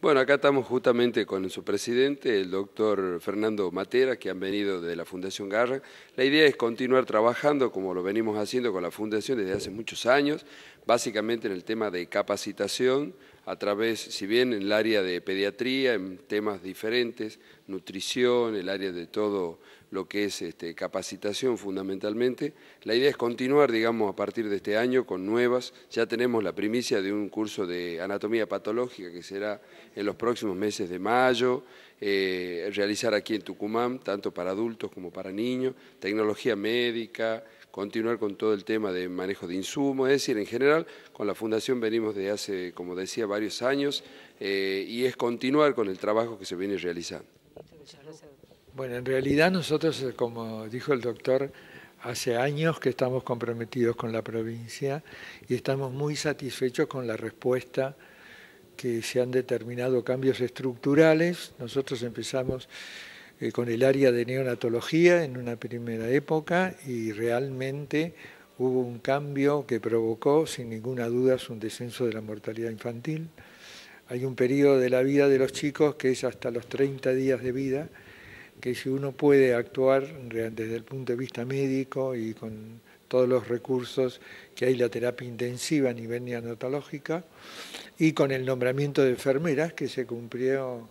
Bueno, acá estamos justamente con su presidente, el doctor Fernando Matera, que han venido de la Fundación Garra. La idea es continuar trabajando como lo venimos haciendo con la Fundación desde hace muchos años, básicamente en el tema de capacitación, a través, si bien en el área de pediatría, en temas diferentes, nutrición, el área de todo lo que es este, capacitación fundamentalmente, la idea es continuar, digamos, a partir de este año con nuevas, ya tenemos la primicia de un curso de anatomía patológica que será en los próximos meses de mayo, eh, realizar aquí en Tucumán, tanto para adultos como para niños, tecnología médica, continuar con todo el tema de manejo de insumos, es decir, en general con la Fundación venimos de hace, como decía, varios años eh, y es continuar con el trabajo que se viene realizando. Bueno, en realidad nosotros, eh, como dijo el doctor, hace años que estamos comprometidos con la provincia y estamos muy satisfechos con la respuesta que se han determinado cambios estructurales. Nosotros empezamos eh, con el área de neonatología en una primera época y realmente hubo un cambio que provocó sin ninguna duda un descenso de la mortalidad infantil. Hay un periodo de la vida de los chicos que es hasta los 30 días de vida, que si uno puede actuar desde el punto de vista médico y con todos los recursos que hay la terapia intensiva a nivel neonatológico y con el nombramiento de enfermeras que se cumplió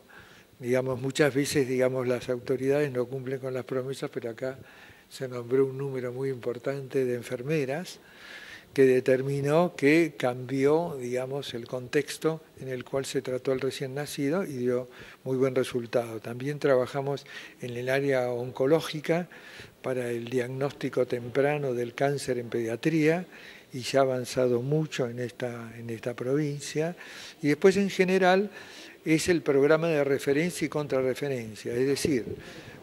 digamos, muchas veces, digamos, las autoridades no cumplen con las promesas, pero acá se nombró un número muy importante de enfermeras que determinó que cambió, digamos, el contexto en el cual se trató al recién nacido y dio muy buen resultado. También trabajamos en el área oncológica para el diagnóstico temprano del cáncer en pediatría y se ha avanzado mucho en en esta provincia. Y después, en general, es el programa de referencia y contrarreferencia, es decir,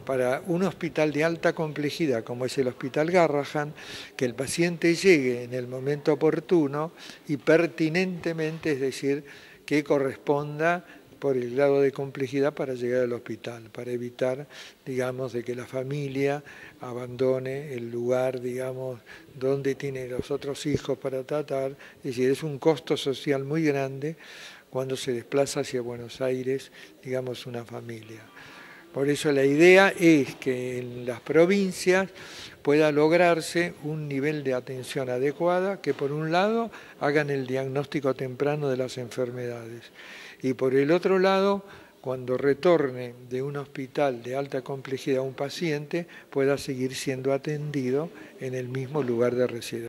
para un hospital de alta complejidad como es el Hospital Garrahan, que el paciente llegue en el momento oportuno y pertinentemente, es decir, que corresponda por el grado de complejidad para llegar al hospital, para evitar, digamos, de que la familia abandone el lugar, digamos, donde tiene los otros hijos para tratar. Es decir, es un costo social muy grande cuando se desplaza hacia Buenos Aires, digamos, una familia. Por eso la idea es que en las provincias pueda lograrse un nivel de atención adecuada, que por un lado hagan el diagnóstico temprano de las enfermedades y por el otro lado, cuando retorne de un hospital de alta complejidad un paciente, pueda seguir siendo atendido en el mismo lugar de residencia.